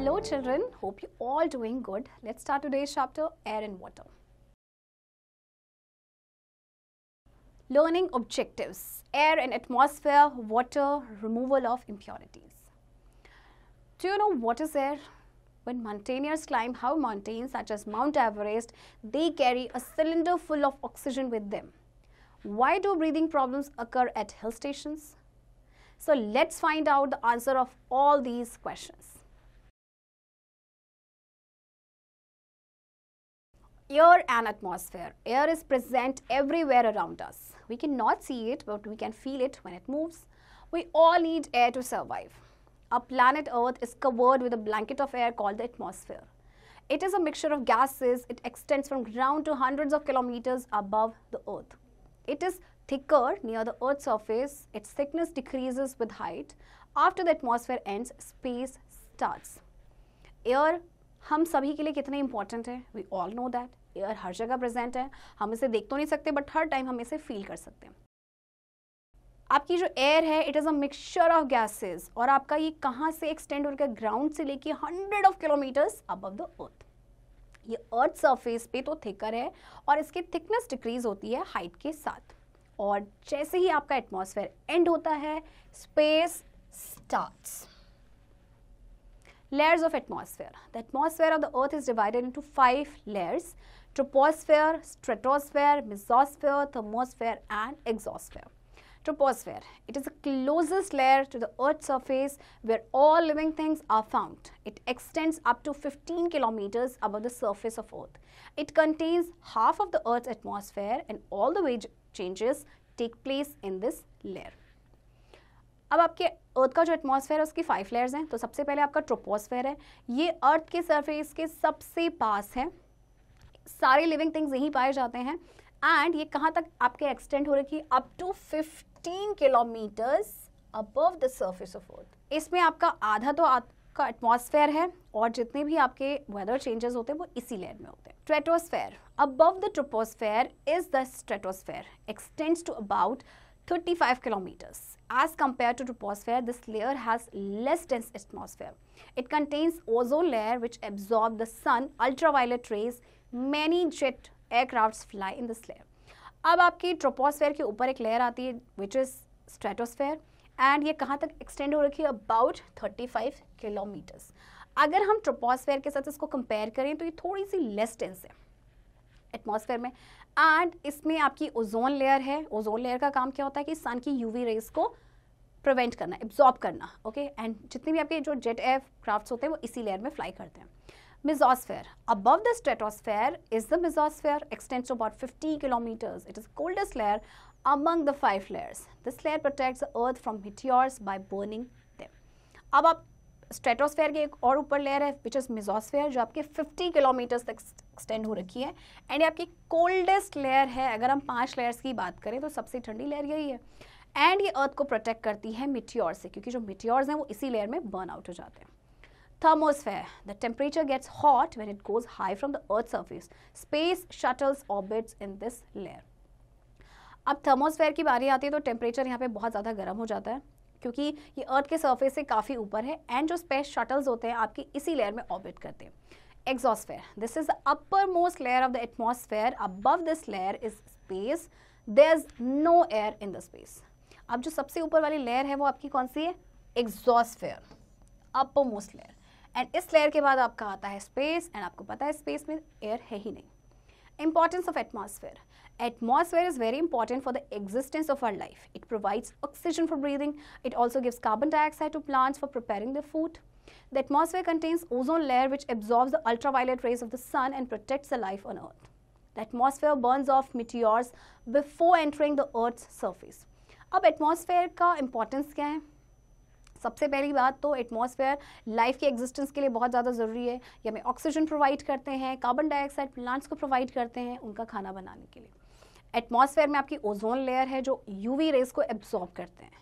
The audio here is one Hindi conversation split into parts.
Hello children, hope you all doing good. Let's start today's chapter, Air and Water. Learning objectives, air and atmosphere, water, removal of impurities. Do you know what is air? When mountaineers climb high mountains such as Mount Everest, they carry a cylinder full of oxygen with them. Why do breathing problems occur at hill stations? So let's find out the answer of all these questions. air and atmosphere. Air is present everywhere around us. We cannot see it, but we can feel it when it moves. We all need air to survive. Our planet Earth is covered with a blanket of air called the atmosphere. It is a mixture of gases. It extends from ground to hundreds of kilometers above the Earth. It is thicker near the Earth's surface. Its thickness decreases with height. After the atmosphere ends, space starts. Air हम सभी के लिए कितने important है We all know that. Air हर जगह प्रेजेंट है हम इसे देख तो नहीं सकते बट हर टाइम हम इसे फील कर सकते हैं आपकी जो एयर है it is a mixture of gases और आपका ये कहाँ से एक्सटेंड होकर ग्राउंड से लेके hundred of kilometres above the earth ये अर्थ सरफेस पे तो थिकर है और इसकी थिकनेस डिक्रीज होती है हाइट के साथ और जैसे ही आपका एटमॉस्फेयर एंड होता है space starts layers of atmosphere. The atmosphere of the earth is divided into five layers troposphere, stratosphere, mesosphere, thermosphere and exosphere. Troposphere, it is the closest layer to the earth's surface where all living things are found. It extends up to 15 kilometers above the surface of earth. It contains half of the earth's atmosphere and all the wage changes take place in this layer. अब आपके अर्थ का जो एटमॉस्फेयर है उसकी फाइव लेयर्स हैं तो सबसे पहले आपका ट्रोपोस्फेयर है ये अर्थ के सरफेस के सबसे पास है सारे लिविंग थिंग्स यहीं पाए जाते हैं एंड ये कहाँ तक आपके एक्सटेंड हो रखी है up to fifteen kilometres above the surface of earth इसमें आपका आधा तो आपका एटमॉस्फेयर है और जितने भी आपके वेदर चेंजेस होते हैं वो इसी लेयर में होते हैं stratosphere above the troposphere is the stratosphere extends to about 35 kilometers. As compared to troposphere, this layer has less dense atmosphere. It contains ozone layer which absorb the sun, ultraviolet rays, many jet aircrafts fly in this layer. ab aapki troposphere ke upar ek layer aati hai which is stratosphere and ये कहाँ तक एक्सटेंड हो रखी है अबाउट 35 किलोमीटर्स अगर हम ट्रोपोस्फेयर के साथ इसको कंपेयर करें तो ये थोड़ी सी लेस डेंस है एटमॉस्फेयर में एंड इसमें आपकी ओजोन लेयर है ओजोन लेयर का काम क्या होता है कि सन की यूवी रेस को प्रिवेंट करना एब्जॉर्ब करना ओके okay? एंड जितने भी आपके जो जेट एयर क्राफ्ट होते हैं वो इसी लेयर में फ्लाई करते हैं mesosphere above the stratosphere is the mesosphere extend to about fifty kilometres it is coldest layer among the five layers this layer protect earth from hit by burning them अब आप स्ट्रेटोस्फेयर की एक और ऊपर लेयर है विच इज़ मिजोस्फेयर जो आपके 50 किलोमीटर्स तक एक्सटेंड हो रखी है एंड आपकी कोल्डेस्ट लेयर है अगर हम पांच लेयर्स की बात करें तो सबसे ठंडी लेयर यही है एंड ये अर्थ को प्रोटेक्ट करती है मिट्योर से क्योंकि जो मिट्योर्स हैं वो इसी लेयर में बर्न आउट हो जाते हैं thermosphere the temperature gets hot when it goes high from the earth surface space shuttles orbits in this layer अब थर्मोस्फेयर की बारी आती है तो टेम्परेचर यहाँ पे बहुत ज़्यादा गर्म हो जाता है क्योंकि ये अर्थ के सर्फेस से काफ़ी ऊपर है एंड जो स्पेस शटल्स होते हैं आपकी इसी लेयर में ऑर्बिट करते हैं exosphere is the upper most layer of the atmosphere above this layer is space there is no air in the space अब जो सबसे ऊपर वाली लेयर है वो आपकी कौन सी है exosphere upper most layer and इस लेयर के बाद आपका आता है स्पेस एंड आपको पता है स्पेस में एयर है ही नहीं importance of atmosphere Atmosphere is very important for the existence of our life. It provides oxygen for breathing. It also gives carbon dioxide to plants for preparing their food. The atmosphere contains ozone layer which absorbs the ultraviolet rays of the sun and protects the life on earth. The atmosphere burns off meteors before entering the earth's surface. ab atmosphere ka importance kya hai सबसे पहली बात तो एटमॉस्फेयर लाइफ के एग्जिस्टेंस के लिए बहुत ज़्यादा ज़रूरी है ये हमें ऑक्सीजन प्रोवाइड करते हैं कार्बन डाइऑक्साइड प्लांट्स को प्रोवाइड करते हैं उनका खाना बनाने के लिए एटमॉस्फेयर में आपकी ओजोन लेयर है जो यूवी रेज को एब्जॉर्ब करते हैं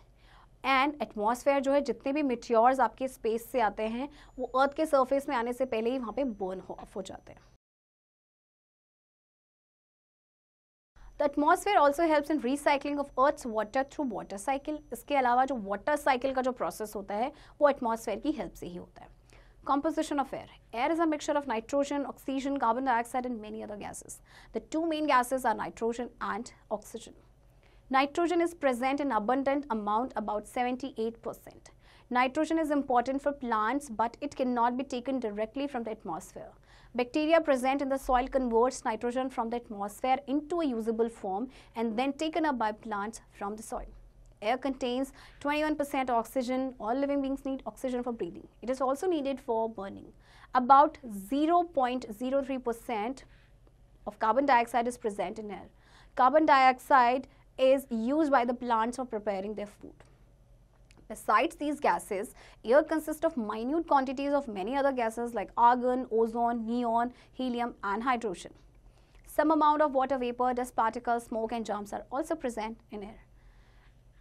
एंड एटमॉस्फेयर जो है जितने भी मिट्योर्स आपके स्पेस से आते हैं वो अर्थ के सरफेस में आने से पहले ही वहाँ पे बर्न ऑफ हो जाते हैं the atmosphere also helps in recycling of earth's water through water cycle इसके अलावा जो वाटर साइकिल का जो प्रोसेस होता है वो एटमॉस्फेयर की हेल्प से ही होता है Composition of air. Air is a mixture of nitrogen, oxygen, carbon dioxide and many other gases. The two main gases are nitrogen and oxygen. Nitrogen is present in abundant amount about 78%. Nitrogen is important for plants but it cannot be taken directly from the atmosphere. Bacteria present in the soil converts nitrogen from the atmosphere into a usable form and then taken up by plants from the soil. Air contains 21% oxygen. All living beings need oxygen for breathing. It is also needed for burning. About 0.03% of carbon dioxide is present in air. Carbon dioxide is used by the plants for preparing their food. Besides these gases, air consists of minute quantities of many other gases like argon, ozone, neon, helium and hydrogen. Some amount of water vapor, dust particles, smoke and germs are also present in air.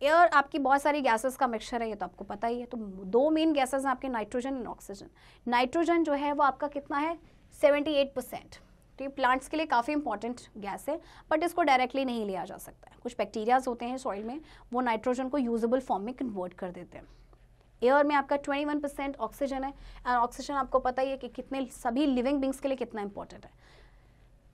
Air आपकी बहुत सारी गैसेस का मिक्सचर है ये तो आपको पता ही है तो दो मेन गैसेस हैं आपके नाइट्रोजन एंड ऑक्सीजन नाइट्रोजन जो है वो आपका कितना है 78 परसेंट तो ये प्लांट्स के लिए काफ़ी इंपॉर्टेंट गैस है बट इसको डायरेक्टली नहीं लिया जा सकता है कुछ बैक्टीरियाज होते हैं सॉइल में वो नाइट्रोजन को यूजेबल फॉर्म में कन्वर्ट कर देते हैं एयर में आपका 21 परसेंट ऑक्सीजन है एंड ऑक्सीजन आपको पता ही है कि कितने सभी लिविंग बींग्स के लिए कितना इंपॉर्टेंट है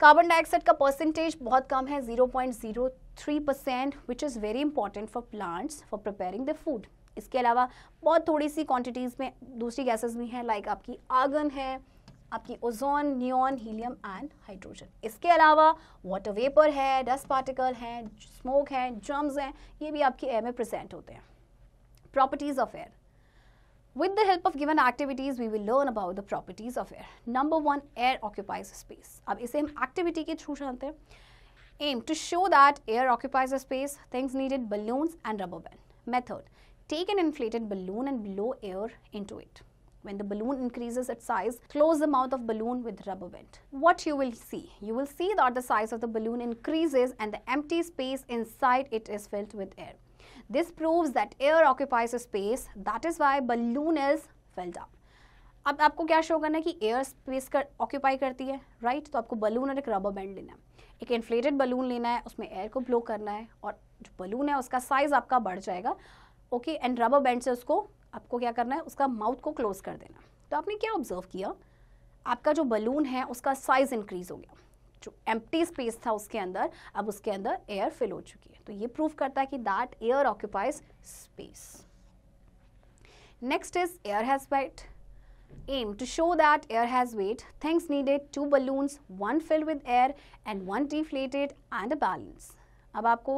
कार्बन डाइऑक्साइड का परसेंटेज बहुत कम है zero point zero three percent which is very important for plants for preparing the food इसके अलावा बहुत थोड़ी सी क्वान्टिटीज में दूसरी गैसेज भी हैं लाइक आपकी आगन है आपकी ozone neon helium and hydrogen इसके अलावा वाटर वेपर है डस्ट पार्टिकल हैं स्मोक हैं जम्स हैं ये भी आपकी एयर में प्रजेंट होते हैं properties of air with the help of given activities we will learn about the properties of air number one air occupies space अब इसे हम एक्टिविटी के थ्रू जानते हैं Aim to show that air occupies the space. Things needed balloons and rubber band. Method take an inflated balloon and blow air into it. When the balloon increases its size, close the mouth of balloon with rubber band. What you will see? You will see that the size of the balloon increases and the empty space inside it is filled with air. This proves that air occupies a space. That is why balloon is filled up. अब आपको क्या शो करना है कि एयर स्पेस कर करती है right? तो आपको बलून और एक rubber band लेना है एक इन्फ्लेटेड बलून लेना है उसमें एयर को ब्लो करना है और जो बलून है उसका साइज़ आपका बढ़ जाएगा ओके एंड रबर बैंड से उसको आपको क्या करना है उसका माउथ को क्लोज कर देना तो आपने क्या ऑब्जर्व किया आपका जो बलून है उसका साइज़ इंक्रीज़ हो गया जो एम्प्टी स्पेस था उसके अंदर अब उसके अंदर एयर फिल हो चुकी है तो ये प्रूव करता है कि that air occupies space next is air has weight aim to show that air has weight, Things needed two balloons, one filled with air and one deflated and a balance. अब आपको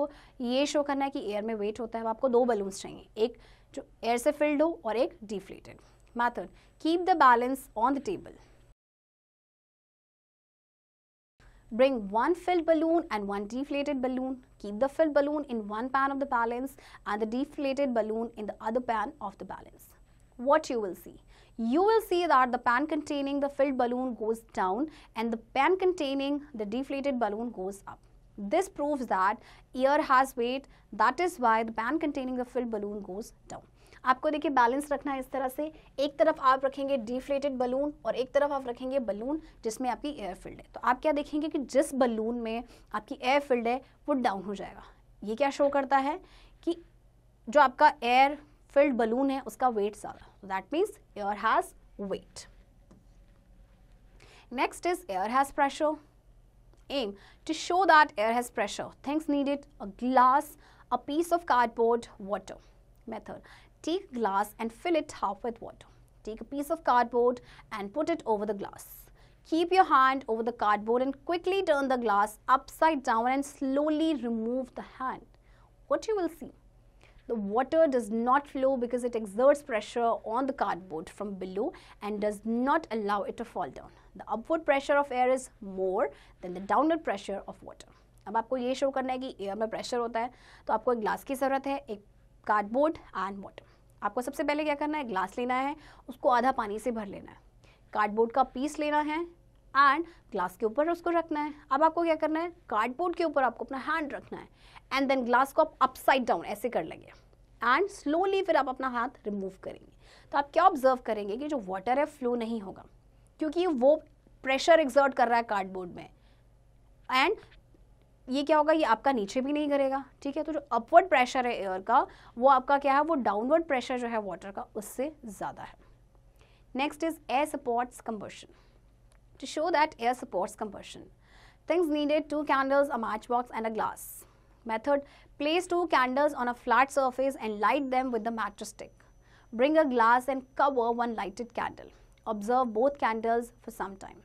ये शो करना है air एयर में वेट होता है अब आपको दो बलून्स चाहिए एक जो एयर से फिल्ड हो और एक deflated method bring one filled balloon and one deflated balloon keep the filled balloon in one pan of the balance and the deflated balloon in the other pan of the balance what you will see you will see that the pan containing the filled balloon goes down and the pan containing the deflated balloon goes up. This proves that air has weight, that is why the pan containing the filled balloon goes down. आपको देखिए बैलेंस रखना है इस तरह से एक तरफ आप रखेंगे डिफ्लेटेड बलून और एक तरफ आप रखेंगे बलून जिसमें आपकी एयर फिल्ड है तो आप क्या देखेंगे कि जिस बलून में आपकी एयर फिल्ड है वो डाउन हो जाएगा ये क्या शो करता है कि जो आपका एयर फिल्ड बलून है उसका वेट ज्यादा that means air has weight next is air has pressure aim to show that air has pressure things it a glass a piece of cardboard water method take glass and fill it half with water take a piece of cardboard and put it over the glass keep your hand over the cardboard and quickly turn the glass up side down and slowly remove the hand what you will see The water does not flow because it exerts pressure on the cardboard from below and does not allow it to fall down. The upward pressure of air is more than the downward pressure of water. अब आपको ये शो करना है कि एयर में प्रेशर होता है तो आपको एक ग्लास की ज़रूरत है एक कार्डबोर्ड एंड वाटर आपको सबसे पहले क्या करना है ग्लास लेना है उसको आधा पानी से भर लेना है कार्डबोर्ड का पीस लेना है एंड ग्लास के ऊपर उसको रखना है अब आपको क्या करना है कार्डबोर्ड के ऊपर आपको अपना हैंड रखना है एंड देन ग्लास को आप अपसाइड डाउन ऐसे कर लेंगे एंड स्लोली फिर आप अपना हाथ रिमूव करेंगे तो आप क्या ऑब्जर्व करेंगे कि जो वाटर है फ्लो नहीं होगा क्योंकि वो प्रेशर एग्जर्ट कर रहा है कार्डबोर्ड में एंड ये क्या होगा ये आपका नीचे भी नहीं करेगा ठीक है तो जो अपवर्ड प्रेशर है एयर का वो आपका क्या है वो डाउनवर्ड प्रेशर जो है वाटर का उससे ज़्यादा है next is air supports combustion to show that air supports combustion. Things needed two candles, a matchbox and a glass. Method Place two candles on a flat surface and light them with the match stick. Bring a glass and cover one lighted candle. Observe both candles for some time.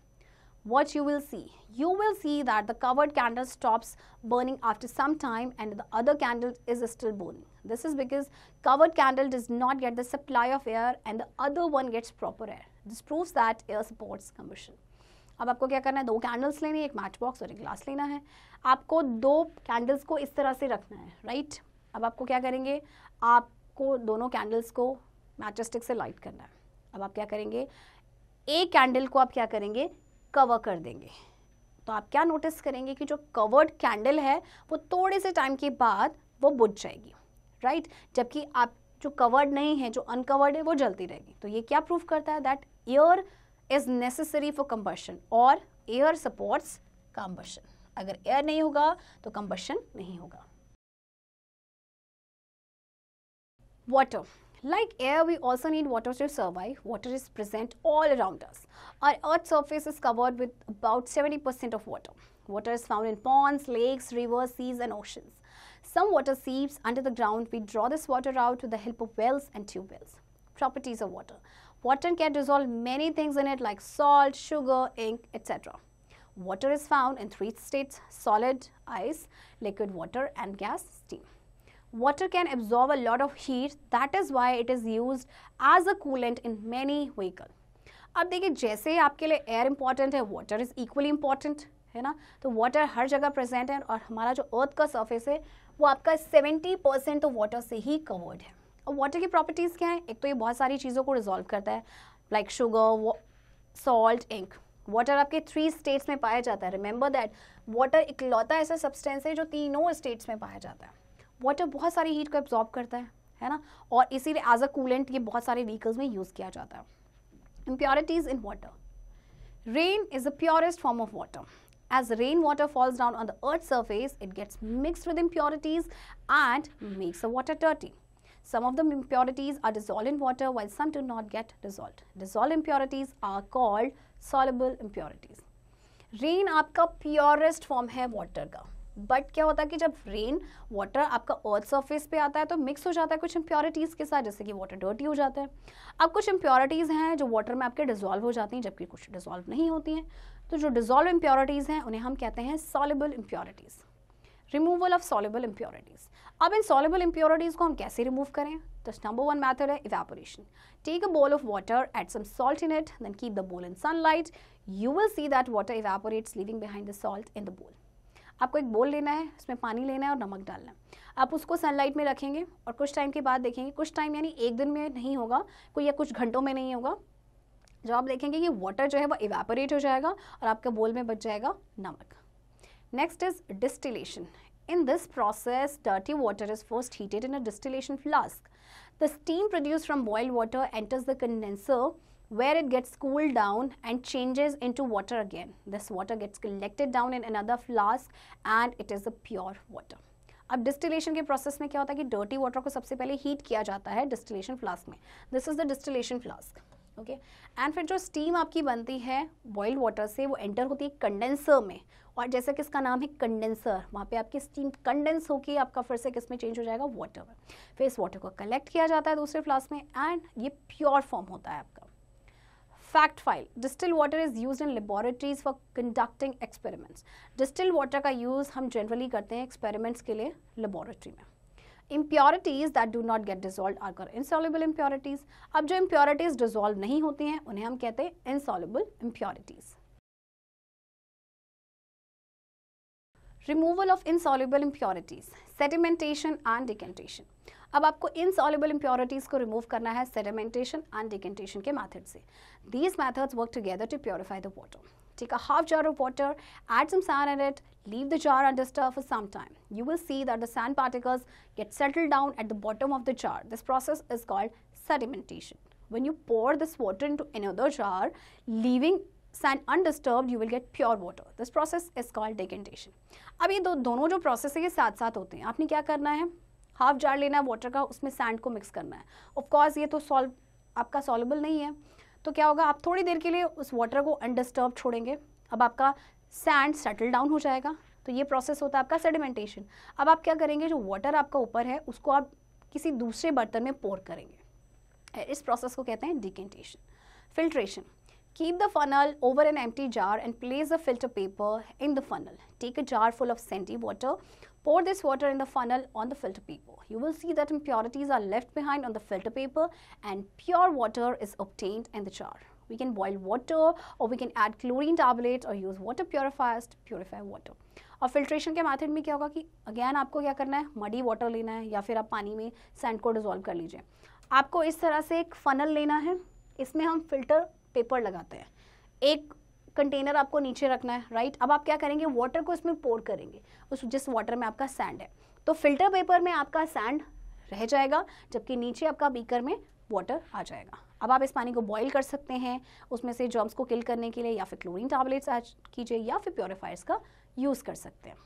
What you will see? You will see that the covered candle stops burning after some time and the other candle is still burning. This is because covered candle does not get the supply of air and the other one gets proper air. This proves that air supports combustion. अब आपको क्या करना है दो कैंडल्स लेने एक मैच बॉक्स और एक ग्लास लेना है आपको दो कैंडल्स को इस तरह से रखना है राइट अब आपको क्या करेंगे आपको दोनों कैंडल्स को मैच स्टिक से लाइट करना है अब आप क्या करेंगे एक कैंडल को आप क्या करेंगे कवर कर देंगे तो आप क्या नोटिस करेंगे कि जो कवर्ड कैंडल है वो थोड़े से टाइम के बाद वो बुझ जाएगी राइट जबकि आप जो कवर्ड नहीं है जो अनकवर्ड है वो जलती रहेगी तो ये क्या प्रूफ करता है that air is necessary for combustion or air supports combustion. अगर एयर नहीं होगा तो कंबशन नहीं होगा water like air we also need water to survive water is present all around us our earth's surface is covered with about 70% of water water is found in ponds lakes rivers seas and oceans some water seeps under the ground we draw this water out with the help of wells and tube wells properties of water Water can dissolve many things in it like salt, sugar, ink, etc. Water is found in three states, solid, ice, liquid water and gas, steam. Water can absorb a lot of heat, that is why it is used as a coolant in many vehicles. अब देखिए जैसे आपके लिए एयर इंपॉर्टेंट है वाटर इज़ इक्वली इंपॉर्टेंट है ना तो वाटर हर जगह प्रेजेंट है और हमारा जो अर्थ का सरफेस है वो आपका 70 परसेंट तो वाटर से ही कवर्ड है अब वाटर की प्रॉपर्टीज़ क्या है एक तो ये बहुत सारी चीज़ों को रिजॉल्व करता है like sugar salt ink water आपके थ्री स्टेट्स में पाया जाता है रिमेंबर दैट वाटर इकलौता ऐसा सब्सटेंस है जो तीनों स्टेट्स में पाया जाता है वाटर बहुत सारी हीट को एब्जॉर्ब करता है है ना और इसीलिए एज अ कूलेंट ये बहुत सारे व्हीकल्स में यूज़ किया जाता है impurities in water rain is the purest form of water as rain water falls down on the earth surface it gets mixed with impurities and makes a water dirty Some of the impurities are dissolved in water while some do not get dissolved. Dissolved impurities are called soluble impurities. Rain आपका प्योरेस्ट फॉर्म है वाटर का बट क्या होता है कि जब रेन वाटर आपका अर्थ सरफेस पे आता है तो मिक्स हो जाता है कुछ इम्प्योरिटीज़ के साथ जैसे कि वाटर डर्टी हो जाता है अब कुछ इम्प्योरिटीज़ हैं जो वाटर में आपके डिजॉल्व हो जाती हैं जबकि कुछ डिजॉल्व नहीं होती हैं तो जो डिजॉल्व इम्प्योरिटीज़ हैं उन्हें हम कहते हैं soluble impurities removal of soluble impurities अब इन सॉलेबल इम्प्योरिटीज को हम कैसे रिमूव करें तो नंबर वन मैथड है evaporation take a bowl of water add some salt in it then keep the bowl in sunlight you will see that water evaporates leaving behind the salt in the bowl आपको एक बोल लेना है उसमें पानी लेना है और नमक डालना है आप उसको सनलाइट में रखेंगे और कुछ टाइम के बाद देखेंगे कुछ टाइम यानी एक दिन में नहीं होगा कोई या कुछ घंटों में नहीं होगा जब आप देखेंगे कि वाटर जो है वो इवेपोरेट हो जाएगा और आपके बोल में बच जाएगा नमक Next is distillation. In this process, dirty water is first heated in a distillation flask. The steam produced from boiled water enters the condenser where it gets cooled down and changes into water again. This water gets collected down in another flask and it is the pure water. Now, distillation के प्रोसेस में क्या होता है कि डर्टी वाटर को सबसे पहले हीट किया जाता है डिस्टिलेशन फ्लास्क में दिस इज ओके एंड फिर जो स्टीम आपकी बनती है बॉइल्ड वाटर से वो एंटर होती है कंडेंसर में और जैसा कि इसका नाम है कंडेंसर वहाँ पे आपकी स्टीम कंडेंस होकर आपका फिर से किस में चेंज हो जाएगा वाटर में फिर इस वाटर को कलेक्ट किया जाता है दूसरे फ्लास्क में एंड ये प्योर फॉर्म होता है आपका fact file distil water is use in laboratories for conducting experiments distil water का यूज़ हम जनरली करते हैं एक्सपेरिमेंट्स के लिए लेबॉरेटरी में impurities that do not get dissolve are insoluble impurities अब जो इम्प्योरिटीज़ डिजोल्व नहीं होती हैं उन्हें हम कहते हैं insoluble impurities removal of insoluble impurities sedimentation and decantation अब आपको इनसॉल्यूबल इम्प्योरिटीज को रिमूव करना है सेडिमेंटेशन एंड डिकेंटेशन के मैथड से these methods work together to purify the water ठीक है half jar of water add some sand in it Leave the jar undisturbed for some time. You will see that the sand particles get settled down at the bottom of the jar. This process is called sedimentation. When you pour this water into another jar, leaving sand undisturbed, you will get pure water. This process is called decantation. ab ye do dono jo process hai ye sath sath hote hain aapne kya karna hai half jar lena hai water ka usme sand ko mix karna hai of course ye to solve aapka soluble nahi hai तो क्या होगा आप थोड़ी देर के लिए उस वाटर को अनडिस्टर्ब छोड़ेंगे अब आपका सैंड सेटल डाउन हो जाएगा तो ये प्रोसेस होता है आपका सेडिमेंटेशन अब आप क्या करेंगे जो वाटर आपका ऊपर है उसको आप किसी दूसरे बर्तन में पोर करेंगे इस प्रोसेस को कहते हैं decantation filtration keep the funnel over an empty jar and place the filter paper in the funnel take a jar full of sandy water pour this water in the funnel on the filter paper you will see that them are left behind on the filter paper and pure water is obtained in the jar We can boil water or we can add chlorine tablets or use water purifiers to purify water. और फिल्ट्रेशन के मैथड में क्या होगा कि अगेन आपको क्या करना है मडी वाटर लेना है या फिर आप पानी में सैंड को डिजोल्व कर लीजिए आपको इस तरह से एक फनल लेना है इसमें हम फिल्टर पेपर लगाते हैं एक कंटेनर आपको नीचे रखना है राइट अब आप क्या करेंगे वाटर को इसमें पोर करेंगे उस जिस वाटर में आपका सैंड है तो फिल्टर पेपर में आपका सैंड रह जाएगा जबकि नीचे आपका बीकर में वाटर आ जाएगा अब आप इस पानी को बॉईल कर सकते हैं उसमें से जर्म्स को किल करने के लिए या फिर क्लोरीन टैबलेट्स ऐड कीजिए या फिर प्योरीफायर्स का यूज़ कर सकते हैं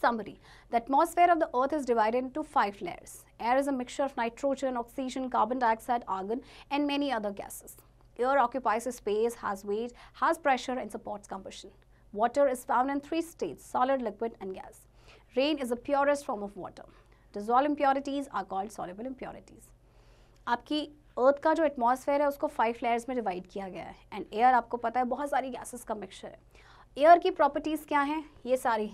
Summary The atmosphere of the earth is divided into five layers. Air is a mixture of nitrogen, oxygen, carbon dioxide, argon, and many other gases. Air occupies a space, has weight, has pressure, and supports combustion. Water is found in three states solid, liquid, and gas. Rain is the purest form of water. Dissolved impurities are called soluble impurities. आपकी अर्थ का जो एटमॉस्फेयर है उसको फाइव लेयर्स में डिवाइड किया गया है एंड एयर आपको पता है बहुत सारी गैसेस का मिक्सचर है एयर की प्रॉपर्टीज़ क्या हैं ये सारी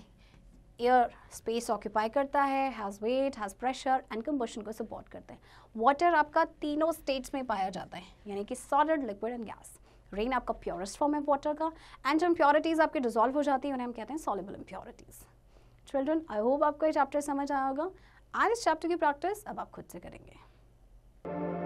एयर स्पेस ऑक्यूपाई करता है has weight has pressure and combustion को सपोर्ट करता है वाटर आपका तीनों स्टेट्स में पाया जाता है यानी कि solid liquid and gas rain आपका प्योरेस्ट फॉर्म है वाटर का एंड जो इम्प्योरिटीज़ आपके डिजोल्व हो जाती है उन्हें हम कहते हैं soluble impurities children I hope आपको ये चैप्टर समझ आया होगा आज इस चैप्टर की प्रैक्टिस अब आप खुद से करेंगे